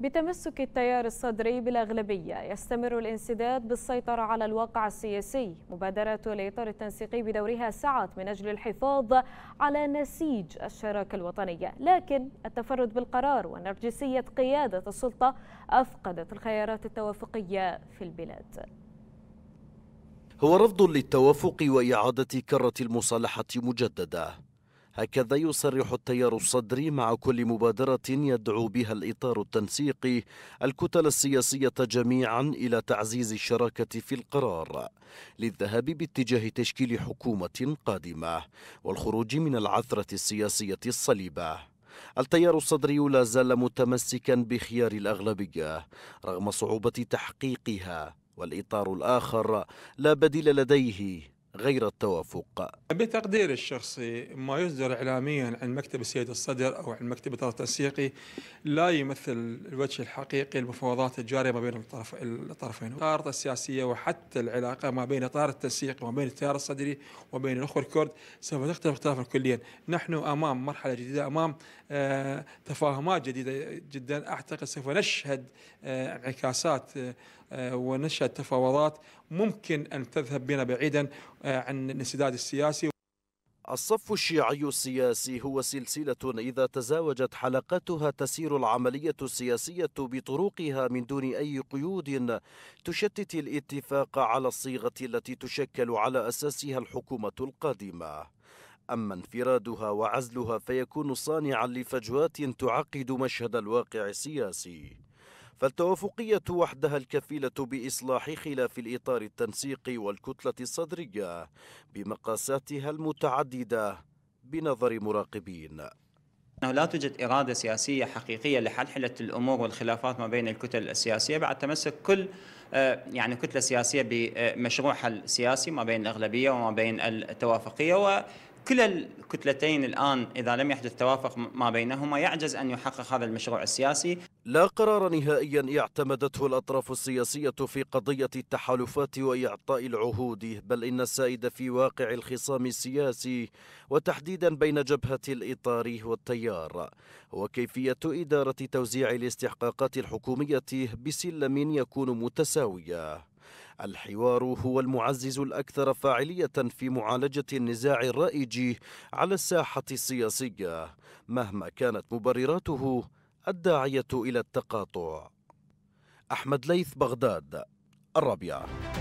بتمسك التيار الصدري بالأغلبية يستمر الانسداد بالسيطرة على الواقع السياسي مبادرة الإطار التنسيقي بدورها سعت من أجل الحفاظ على نسيج الشراكة الوطنية لكن التفرد بالقرار ونرجسية قيادة السلطة أفقدت الخيارات التوافقية في البلاد هو رفض للتوافق وإعادة كرة المصالحة مجددة هكذا يصرح التيار الصدري مع كل مبادرة يدعو بها الإطار التنسيقي الكتل السياسية جميعا إلى تعزيز الشراكة في القرار للذهاب باتجاه تشكيل حكومة قادمة والخروج من العثرة السياسية الصليبة التيار الصدري لا زال متمسكا بخيار الأغلبية رغم صعوبة تحقيقها والإطار الآخر لا بديل لديه غير التوافق بتقديري الشخصي ما يصدر إعلاميا عن مكتب السيد الصدر أو عن مكتب الإطار التنسيقي لا يمثل الوجه الحقيقي للمفاوضات الجارية ما بين الطرف الطرفين الخارطة السياسية وحتى العلاقة ما بين إطار التنسيق وما بين التيار الصدري وبين الأخوة الكرد سوف تختلف اختلافا كليا نحن أمام مرحلة جديدة أمام آه تفاهمات جديدة جدا أعتقد سوف نشهد آه انعكاسات آه ونشهد تفاوضات ممكن أن تذهب بنا بعيدا آه، عن الانسداد السياسي الصف الشيعي السياسي هو سلسلة إذا تزاوجت حلقتها تسير العملية السياسية بطرقها من دون أي قيود تشتت الاتفاق على الصيغة التي تشكل على أساسها الحكومة القادمة أما انفرادها وعزلها فيكون صانعا لفجوات تعقد مشهد الواقع السياسي فالتوافقية وحدها الكفيلة بإصلاح خلاف الإطار التنسيقي والكتلة الصدرية بمقاساتها المتعددة بنظر مراقبين أنه لا توجد إرادة سياسية حقيقية لحلحلة الأمور والخلافات ما بين الكتل السياسية بعد تمسك كل آه، يعني كتلة سياسية بمشروعها السياسي ما بين الأغلبية وما بين التوافقية كلا الكتلتين الآن إذا لم يحدث توافق ما بينهما يعجز أن يحقق هذا المشروع السياسي لا قرار نهائيا اعتمدته الأطراف السياسية في قضية التحالفات وإعطاء العهود بل إن السائد في واقع الخصام السياسي وتحديدا بين جبهة الإطار والتيار وكيفية إدارة توزيع الاستحقاقات الحكومية بسلم يكون متساوية الحوار هو المعزز الأكثر فاعلية في معالجة النزاع الرائج على الساحة السياسية مهما كانت مبرراته الداعية إلى التقاطع أحمد ليث بغداد الرابعة